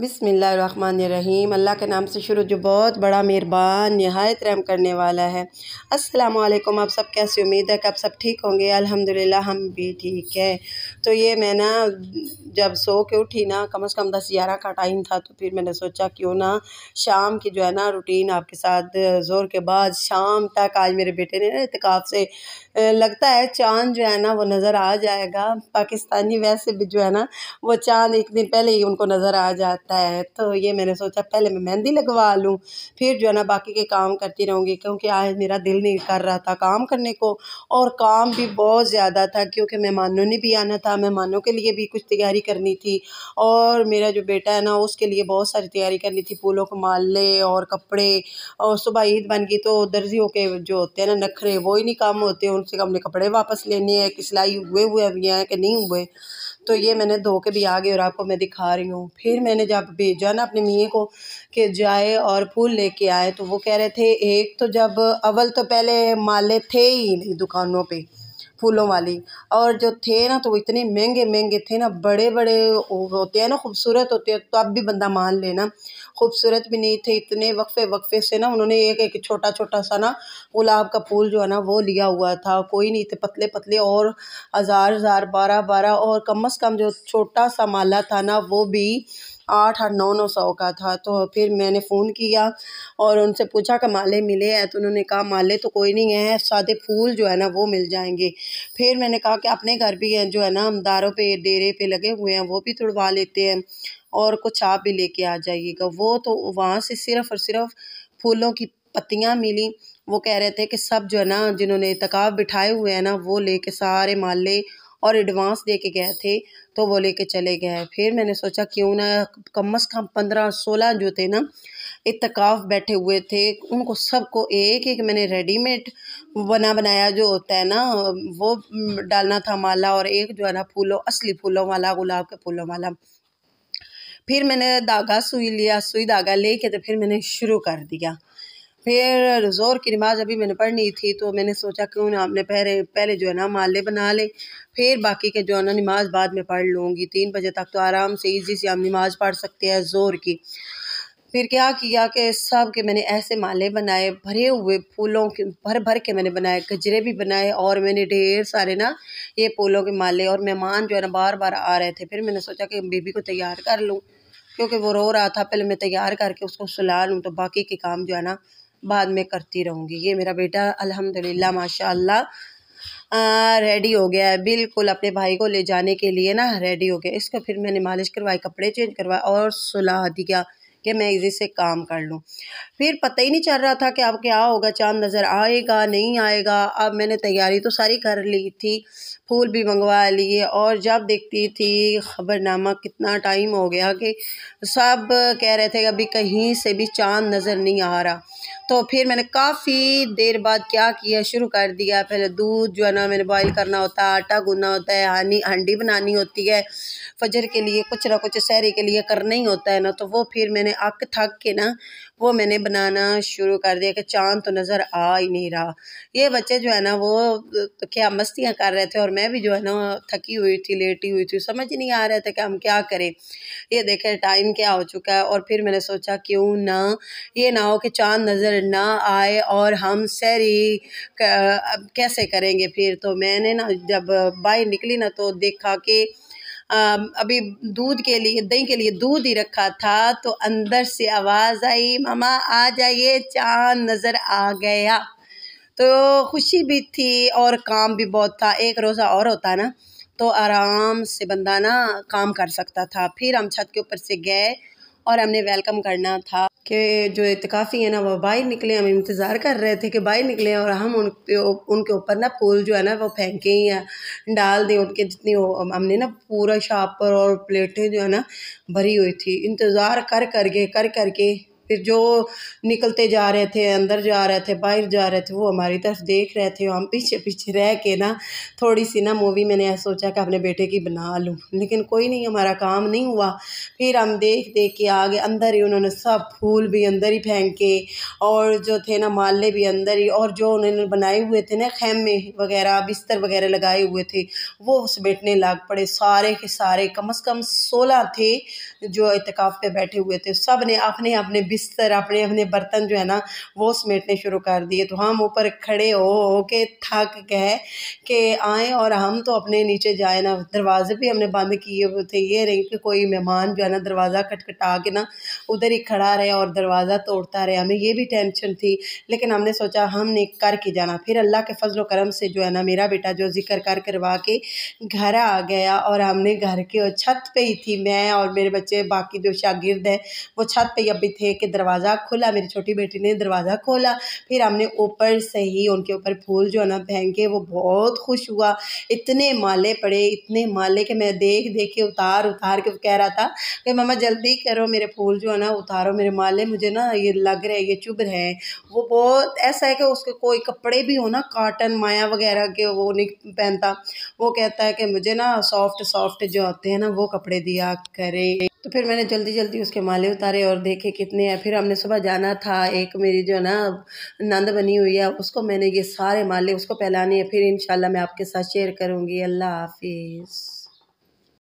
बिसमीम अल्लाह के नाम से शुरू जो बहुत बड़ा मेहरबान नहायत रहम करने वाला है अस्सलाम वालेकुम आप सब कैसे उम्मीद है कि आप सब ठीक होंगे अल्हम्दुलिल्लाह हम भी ठीक है तो ये मैं ना जब सो के उठी ना कम से कम दस ग्यारह का टाइम था तो फिर मैंने सोचा क्यों ना शाम की जो है ना रूटीन आपके साथ ज़ोर के बाद शाम तक आज मेरे बेटे ने ना इतकाफ़ से लगता है चांद जो है ना वो नज़र आ जाएगा पाकिस्तानी वैसे भी जो है ना वो चांद एक दिन पहले ही उनको नज़र आ जाता है तो ये मैंने सोचा पहले मैं मेहंदी लगवा लूँ फिर जो है ना बाकी के काम करती रहूँगी क्योंकि आज मेरा दिल नहीं कर रहा था काम करने को और काम भी बहुत ज़्यादा था क्योंकि मेहमानों ने भी आना था मेहमानों के लिए भी कुछ तैयारी करनी थी और मेरा जो बेटा है ना उसके लिए बहुत सारी तैयारी करनी थी फूलों को माले और कपड़े और सुबह ईद बन गई तो दर्जियों के जो होते हैं ना नखरे वो ही नहीं काम होते उनसे हमने कपड़े वापस लेने हैं कि सिलाई हुए हुए अभी हैं कि नहीं हुए तो ये मैंने धो के भी आ गए और आपको मैं दिखा रही हूँ फिर मैंने जब भेजा ना अपने मियाँ को कि जाए और फूल लेके आए तो वो कह रहे थे एक तो जब अव्वल तो पहले माले थे ही नहीं दुकानों पे फूलों वाली और जो थे ना तो इतने महंगे महंगे थे ना बड़े बड़े होते हैं ना खूबसूरत होते हैं तो अब भी बंदा मान लेना खूबसूरत भी नहीं थे इतने वक्फे वक्फे से ना उन्होंने एक एक छोटा छोटा सा ना गुलाब का फूल जो है ना वो लिया हुआ था कोई नहीं थे पतले पतले और हज़ार हज़ार बारह बारह और कम अज़ कम जो छोटा सा माला था ना वो भी आठ और नौ नौ सौ का था तो फिर मैंने फ़ोन किया और उनसे पूछा कि माले मिले हैं तो उन्होंने कहा माले तो कोई नहीं है सादे फूल जो है ना वो मिल जाएंगे फिर मैंने कहा कि अपने घर भी हैं जो है ना हम दारों पे डेरे पे लगे हुए हैं वो भी तुड़वा लेते हैं और कुछ आप भी लेके आ जाइएगा वो तो वहाँ से सिर्फ़ और सिर्फ फूलों की पत्तियाँ मिली वो कह रहे थे कि सब जो है ना जिन्होंने तकाव बिठाए हुए हैं ना वो लेके सारे माले और एडवांस दे के गए थे तो वो लेके चले गए फिर मैंने सोचा क्यों ना कम अज़ कम पंद्रह सोलह जो थे ना इतकाफ़ बैठे हुए थे उनको सबको एक एक मैंने रेडीमेड बना बनाया जो होता है ना वो डालना था माला और एक जो है ना फूलों असली फूलों वाला गुलाब के फूलों वाला फिर मैंने धागा सुई लिया सुई धागा ले तो फिर मैंने शुरू कर दिया फिर ज़ोर की नमाज़ अभी मैंने पढ़नी थी तो मैंने सोचा क्यों ना आपने पहले पहले जो है ना माले बना ले फिर बाकी के जो है ना नमाज़ बाद में पढ़ लूँगी तीन बजे तक तो आराम से ईजी से हम नमाज़ पढ़ सकते हैं ज़ोर की फिर क्या किया कि सब के मैंने ऐसे माले बनाए भरे हुए फूलों के भर भर के मैंने बनाए गजरे भी बनाए और मैंने ढेर सारे ना ये फूलों के माले और मेहमान जो है ना बार बार आ रहे थे फिर मैंने सोचा कि बेबी को तैयार कर लूँ क्योंकि वो रो रहा था पहले मैं तैयार करके उसको सुला लूँ तो बाकी के काम जो है ना बाद में करती रहूँगी ये मेरा बेटा अल्हम्दुलिल्लाह माशाल्लाह रेडी हो गया है बिल्कुल अपने भाई को ले जाने के लिए ना रेडी हो गया इसको फिर मैंने मालिश करवाई कपड़े चेंज करवाए और सुलह दिया कि मैं इसी से काम कर लूँ फिर पता ही नहीं चल रहा था कि अब क्या होगा चाँद नज़र आएगा नहीं आएगा अब मैंने तैयारी तो सारी कर ली थी फूल भी मंगवा लिए और जब देखती थी खबरनामा कितना टाइम हो गया कि सब कह रहे थे अभी कहीं से भी चाँद नज़र नहीं आ रहा तो फिर मैंने काफ़ी देर बाद क्या किया शुरू कर दिया पहले दूध जो है ना मैंने बॉयल करना होता है आटा गूंदना होता है हानी हंडी बनानी होती है फजर के लिए कुछ ना कुछ सहरी के लिए करना ही होता है ना तो वो फिर मैंने अक थक के ना वो मैंने बनाना शुरू कर दिया कि चांद तो नज़र आ ही नहीं रहा ये बच्चे जो है ना वो तो क्या मस्तियाँ कर रहे थे और मैं भी जो है ना थकी हुई थी लेटी हुई थी समझ नहीं आ रहे थे कि हम क्या करें ये देखें टाइम क्या हो चुका है और फिर मैंने सोचा क्यों ना ये ना हो कि चांद नज़र ना आए और हम सैरी कैसे करेंगे फिर तो मैंने ना जब बाहर निकली ना तो देखा कि अभी दूध के लिए दही के लिए दूध ही रखा था तो अंदर से आवाज़ आई मामा आ जाइए चाँद नज़र आ गया तो खुशी भी थी और काम भी बहुत था एक रोज़ा और होता ना तो आराम से बंदा ना काम कर सकता था फिर हम छत के ऊपर से गए और हमने वेलकम करना था कि जो इतकाफ़ी है ना वो बाहर निकले हम इंतज़ार कर रहे थे कि बाहर निकले और हम उन उनके ऊपर ना फूल जो है ना वो फेंके या डाल दें उनके जितनी हमने ना पूरा शापर और प्लेटें जो है ना भरी हुई थी इंतज़ार कर कर करके कर कर फिर जो निकलते जा रहे थे अंदर जा रहे थे बाहर जा रहे थे वो हमारी तरफ देख रहे थे हम पीछे पीछे रह के ना थोड़ी सी ना मूवी मैंने सोचा कि अपने बेटे की बना लूँ लेकिन कोई नहीं हमारा काम नहीं हुआ फिर हम देख देख के आगे अंदर ही उन्होंने सब फूल भी अंदर ही फेंक के और जो थे ना माले भी अंदर ही और जो उन्होंने बनाए हुए थे ना खेमे वगैरह बिस्तर वगैरह लगाए हुए थे वो उस बैठने लग पड़े सारे के सारे कम अज़ कम सोलह थे जो इतकाफ़ पे बैठे हुए थे सब ने अपने अपने बिस्तर अपने अपने बर्तन जो है ना वो समेटने शुरू कर दिए तो हम ऊपर खड़े हो हो के थक गए के आए और हम तो अपने नीचे जाए ना दरवाजे भी हमने बंद किए हुए थे ये नहीं कि कोई मेहमान जो है ना दरवाज़ा खटखटा के ना उधर ही खड़ा रहे और दरवाज़ा तोड़ता रहे हमें ये भी टेंशन थी लेकिन हमने सोचा हमने करके जाना फिर अल्लाह के फजल करम से जो है ना मेरा बेटा जो जिक्र कर करवा के घर आ गया और हमने घर के छत पर ही थी मैं और मेरे बच्चे बच्चे बाकी जो शागिर्द हैं वो छत पे भी थे कि दरवाज़ा खुला मेरी छोटी बेटी ने दरवाज़ा खोला फिर हमने ऊपर से ही उनके ऊपर फूल जो है ना फेंके वो बहुत खुश हुआ इतने माले पड़े इतने माले के मैं देख देख के उतार उतार के कह रहा था कि मम्मा जल्दी करो मेरे फूल जो है ना उतारो मेरे माले मुझे ना ये लग रहे ये चुभ रहे हैं वो बहुत ऐसा है कि उसके कोई कपड़े भी हो ना काटन माया वगैरह के वो नहीं पहनता वो कहता है कि मुझे ना सॉफ्ट सॉफ्ट जो होते हैं ना वो कपड़े दिया करें तो फिर मैंने जल्दी जल्दी उसके माले उतारे और देखे कितने हैं फिर हमने सुबह जाना था एक मेरी जो है ना नंद बनी हुई है उसको मैंने ये सारे माले उसको पहलाने हैं फिर इन मैं आपके साथ शेयर करूँगी अल्लाह हाफिज़